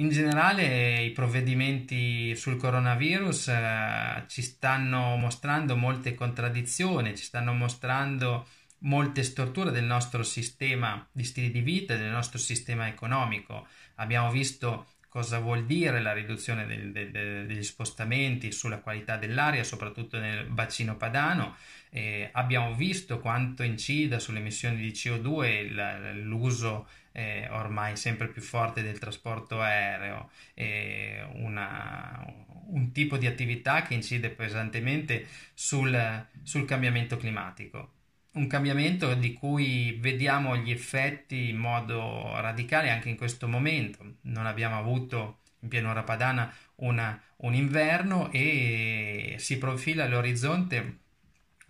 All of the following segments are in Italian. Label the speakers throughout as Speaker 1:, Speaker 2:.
Speaker 1: in generale i provvedimenti sul coronavirus eh, ci stanno mostrando molte contraddizioni, ci stanno mostrando molte storture del nostro sistema di stili di vita del nostro sistema economico. Abbiamo visto cosa vuol dire la riduzione del, del, degli spostamenti sulla qualità dell'aria, soprattutto nel bacino padano. Eh, abbiamo visto quanto incida sulle emissioni di CO2 l'uso eh, ormai sempre più forte del trasporto aereo, eh, una, un tipo di attività che incide pesantemente sul, sul cambiamento climatico un cambiamento di cui vediamo gli effetti in modo radicale anche in questo momento. Non abbiamo avuto in pianura padana una, un inverno e si profila all'orizzonte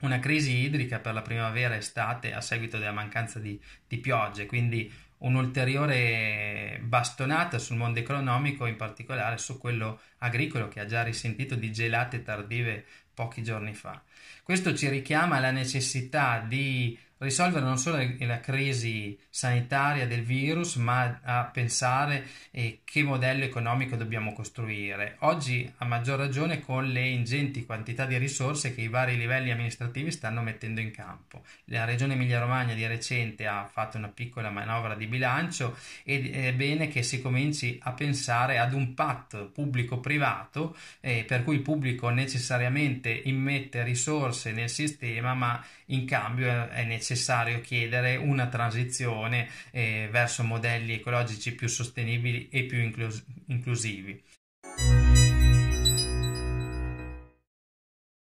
Speaker 1: una crisi idrica per la primavera estate a seguito della mancanza di, di piogge, quindi un ulteriore bastonata sul mondo economico, in particolare su quello agricolo che ha già risentito di gelate tardive pochi giorni fa. Questo ci richiama alla necessità di risolvere non solo la crisi sanitaria del virus, ma a pensare eh, che modello economico dobbiamo costruire. Oggi a maggior ragione con le ingenti quantità di risorse che i vari livelli amministrativi stanno mettendo in campo. La regione Emilia-Romagna di recente ha fatto una piccola manovra di bilancio ed è bene che si cominci a pensare ad un patto pubblico-privato eh, per cui il pubblico necessariamente immette risorse nel sistema, ma in cambio eh, è necessario necessario chiedere una transizione eh, verso modelli ecologici più sostenibili e più inclus- inclusivi.